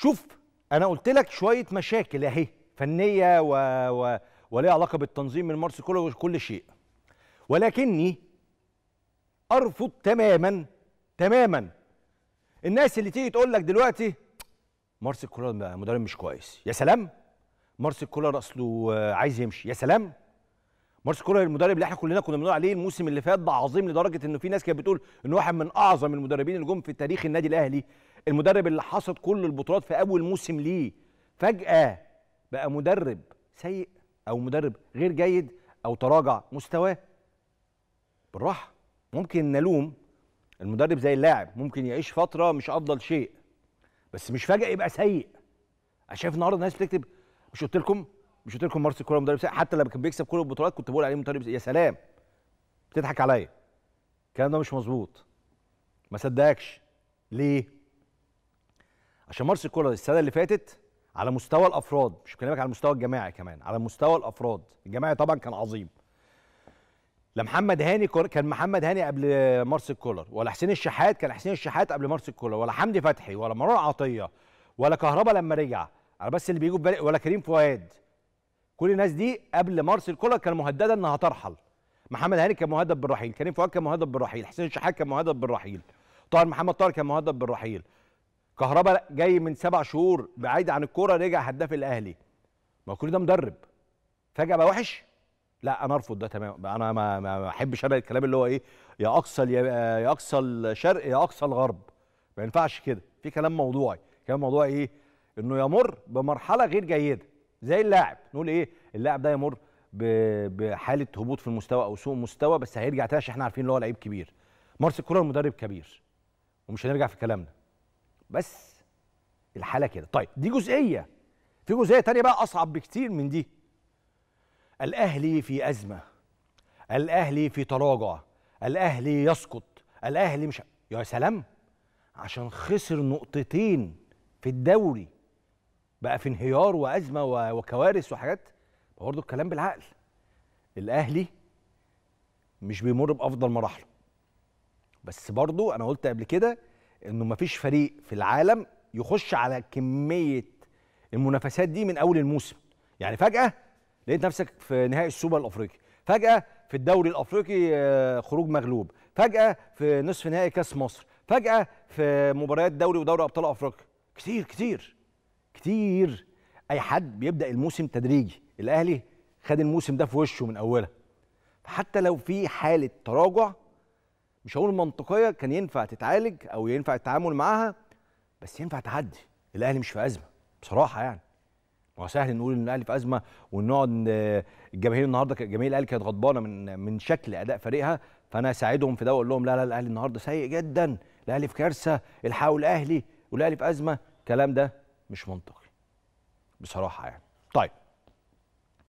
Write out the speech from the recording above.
شوف انا قلت لك شويه مشاكل اهي فنيه و... و... وليها علاقه بالتنظيم من مارس كل كل شيء ولكني ارفض تماما تماما الناس اللي تيجي تقول لك دلوقتي مارس كولر مدرب مش كويس يا سلام مارس كولر اصله عايز يمشي يا سلام مارس كولر المدرب اللي احنا كلنا كنا بنقول عليه الموسم اللي فات ده عظيم لدرجه انه في ناس كانت بتقول انه واحد من اعظم المدربين اللي جم في تاريخ النادي الاهلي المدرب اللي حصد كل البطولات في اول موسم ليه فجاه بقى مدرب سيء او مدرب غير جيد او تراجع مستواه بالراحه ممكن نلوم المدرب زي اللاعب ممكن يعيش فتره مش افضل شيء بس مش فجاه يبقى سيء انا شايف النهارده الناس بتكتب مش قلت لكم مش قلت لكم مارسيل كولر مدرب سيء حتى لما كان بيكسب كل البطولات كنت بقول عليه مدرب يا سلام بتضحك عليا الكلام ده مش مظبوط ما صدقكش ليه عشان مارسي كولر السنه اللي فاتت على مستوى الافراد مش بكلمك على المستوى الجماعي كمان على مستوى الافراد الجماعي طبعا كان عظيم لا محمد هاني كان محمد هاني قبل مارس كولر ولا حسين الشحات كان حسين الشحات قبل مارس كولر ولا حمدي فتحي ولا مروان عطيه ولا كهربا لما رجع انا بس اللي بيجوا بالي ولا كريم فؤاد كل الناس دي قبل مارس كولر كان مهدده انها ترحل محمد هاني كان مهدد بالرحيل كريم فؤاد كان مهدد بالرحيل حسين الشحات كان مهدد بالرحيل طاهر محمد طاهر كان مهدد بالرحيل كهربا جاي من سبع شهور بعيد عن الكوره رجع هداف الاهلي ما كل ده مدرب فجاه بقى وحش لا انا ارفض ده تماما انا ما ما احبش انا الكلام اللي هو ايه يا اقصى يا اقصى الشرق يا اقصى الغرب ما ينفعش كده في كلام موضوعي كلام موضوعي ايه انه يمر بمرحله غير جيده زي اللاعب نقول ايه اللاعب ده يمر بحاله هبوط في المستوى او سوء مستوى بس هيرجع تاني عشان احنا عارفين ان هو لعيب كبير مارس الكوره المدرب كبير ومش هنرجع في كلامنا بس الحاله كده طيب دي جزئيه في جزئيه تانية بقى اصعب بكتير من دي الاهلي في ازمه الاهلي في تراجع الاهلي يسقط الاهلي مش يا سلام عشان خسر نقطتين في الدوري بقى في انهيار وازمه وكوارث وحاجات برضه الكلام بالعقل الاهلي مش بيمر بافضل مراحله بس برضه انا قلت قبل كده انه ما فيش فريق في العالم يخش على كميه المنافسات دي من اول الموسم يعني فجاه لقيت نفسك في نهائي السوبر الافريقي فجاه في الدوري الافريقي آه، خروج مغلوب فجاه في نصف نهائي كاس مصر فجاه في مباريات دوري ودوري ابطال افريقيا كتير كتير كتير اي حد بيبدا الموسم تدريجي الاهلي خد الموسم ده في وشه من اوله فحتى لو في حاله تراجع مش هقول منطقيه كان ينفع تتعالج او ينفع التعامل معاها بس ينفع تعدي الاهلي مش في ازمه بصراحه يعني هو سهل نقول ان الاهلي في ازمه ونقعد الجماهير النهارده جماهير الاهلي كانت غضبانه من من شكل اداء فريقها فانا اساعدهم في ده واقول لهم لا لا الاهلي النهارده سيء جدا الاهلي في كارثه الحقوا الاهلي والاهلي في ازمه الكلام ده مش منطقي بصراحه يعني طيب